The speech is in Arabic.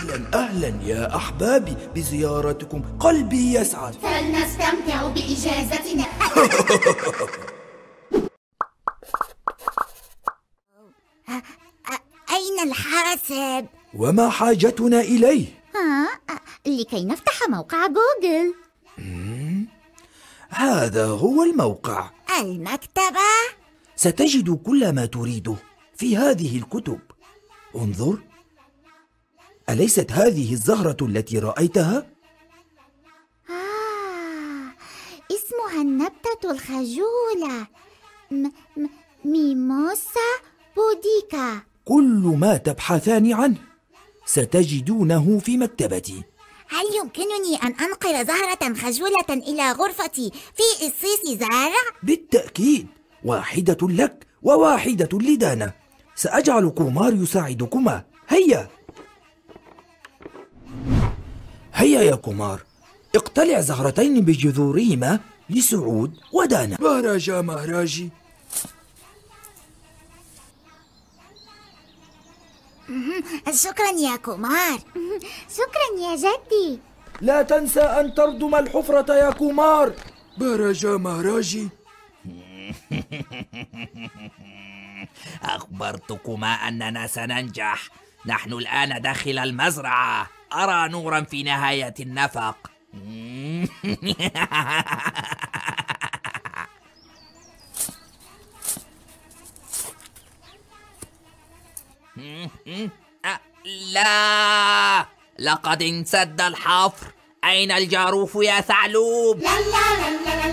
أهلا أهلا يا أحبابي بزيارتكم قلبي يسعد فلنستمتع بإجازتنا أين الحاسب؟ وما حاجتنا إليه؟ لكي نفتح موقع جوجل هذا هو الموقع المكتبة ستجد كل ما تريده في هذه الكتب انظر أليست هذه الزهرة التي رأيتها؟ آه اسمها النبتة الخجولة م- م- ميموسا بوديكا كل ما تبحثان عنه ستجدونه في مكتبتي هل يمكنني أن أنقل زهرة خجولة إلى غرفتي في إصيص زارع؟ بالتأكيد واحدة لك وواحدة لدانا سأجعل كومار يساعدكما هيا هيا يا كمار اقتلع زهرتين بجذورهما لسعود ودانا مهراجا مهراجي شكرا يا كومار شكرا يا جدي لا تنسى أن تردم الحفرة يا كومار برجا مهراجي أخبرتكما أننا سننجح نحن الآن داخل المزرعة أرى نورا في نهاية النفق أه، لا لقد انسد الحفر أين الجاروف يا ثعلوب لا لا لا لا